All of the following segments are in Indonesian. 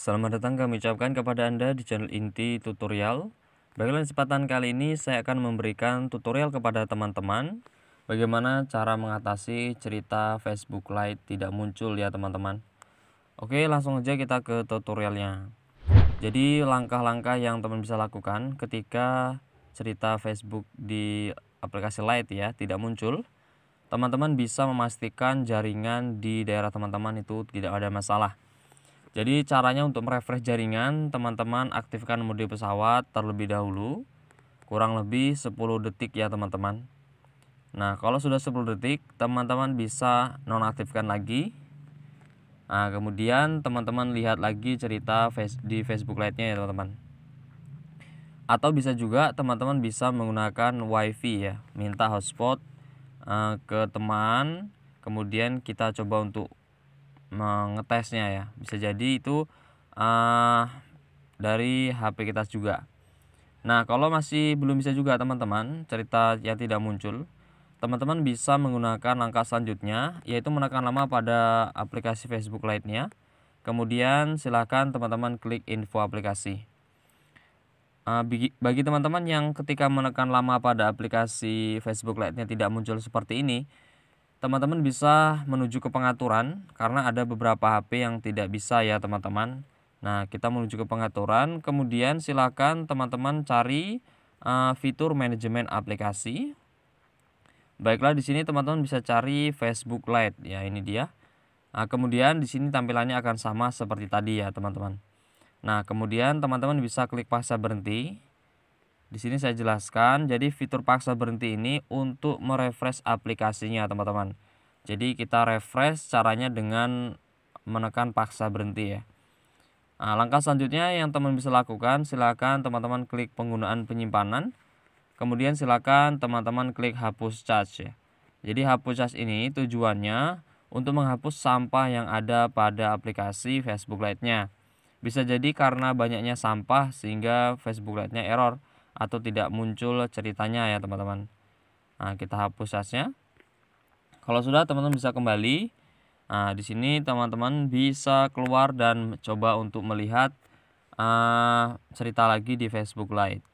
Selamat datang kami ucapkan kepada Anda di channel inti tutorial. Bagaimana kesempatan kali ini saya akan memberikan tutorial kepada teman-teman bagaimana cara mengatasi cerita Facebook Lite tidak muncul ya teman-teman. Oke langsung aja kita ke tutorialnya. Jadi langkah-langkah yang teman bisa lakukan ketika cerita Facebook di aplikasi Lite ya tidak muncul teman-teman bisa memastikan jaringan di daerah teman-teman itu tidak ada masalah. Jadi caranya untuk merefresh jaringan, teman-teman aktifkan mode pesawat terlebih dahulu. Kurang lebih 10 detik ya teman-teman. Nah, kalau sudah 10 detik, teman-teman bisa nonaktifkan lagi. Nah, kemudian teman-teman lihat lagi cerita di Facebook Lite-nya ya teman-teman. Atau bisa juga teman-teman bisa menggunakan WiFi ya, minta hotspot uh, ke teman, kemudian kita coba untuk mengetesnya ya bisa jadi itu uh, dari HP kita juga nah kalau masih belum bisa juga teman-teman cerita yang tidak muncul teman-teman bisa menggunakan langkah selanjutnya yaitu menekan lama pada aplikasi Facebook Lite-nya kemudian silakan teman-teman klik info aplikasi eh, bagi teman-teman yang ketika menekan lama pada aplikasi Facebook Lite-nya tidak muncul seperti ini teman-teman bisa menuju ke pengaturan karena ada beberapa HP yang tidak bisa ya teman-teman. Nah kita menuju ke pengaturan kemudian silakan teman-teman cari uh, fitur manajemen aplikasi. Baiklah di sini teman-teman bisa cari Facebook Lite ya ini dia. Nah, kemudian di sini tampilannya akan sama seperti tadi ya teman-teman. Nah kemudian teman-teman bisa klik paksa berhenti. Di sini saya jelaskan, jadi fitur paksa berhenti ini untuk merefresh aplikasinya, teman-teman. Jadi kita refresh caranya dengan menekan paksa berhenti ya. Nah, langkah selanjutnya yang teman bisa lakukan, silakan teman-teman klik penggunaan penyimpanan. Kemudian silakan teman-teman klik hapus cache ya. Jadi hapus cache ini tujuannya untuk menghapus sampah yang ada pada aplikasi Facebook Lite-nya. Bisa jadi karena banyaknya sampah sehingga Facebook Lite-nya error atau tidak muncul ceritanya ya teman-teman nah kita hapus sasnya kalau sudah teman-teman bisa kembali nah di sini teman-teman bisa keluar dan coba untuk melihat uh, cerita lagi di Facebook Lite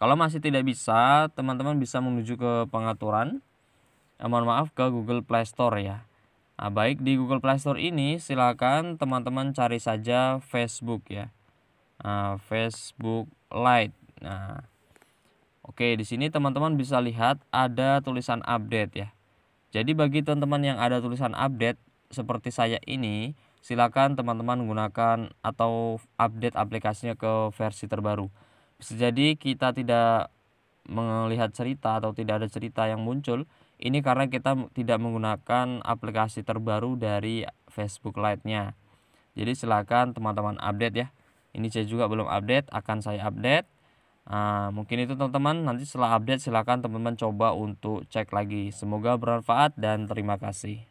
kalau masih tidak bisa teman-teman bisa menuju ke pengaturan eh, mohon maaf ke Google Play Store ya Nah, baik di Google Play Store ini silakan teman-teman cari saja Facebook ya. uh, Facebook Lite. Nah, Oke, di sini teman-teman bisa lihat ada tulisan update ya. Jadi bagi teman-teman yang ada tulisan update seperti saya ini, silakan teman-teman gunakan atau update aplikasinya ke versi terbaru. Bisa jadi kita tidak melihat cerita atau tidak ada cerita yang muncul, ini karena kita tidak menggunakan aplikasi terbaru dari Facebook Lite-nya. Jadi silakan teman-teman update ya. Ini saya juga belum update, akan saya update. Nah, mungkin itu teman-teman. Nanti setelah update silahkan teman-teman coba untuk cek lagi. Semoga bermanfaat dan terima kasih.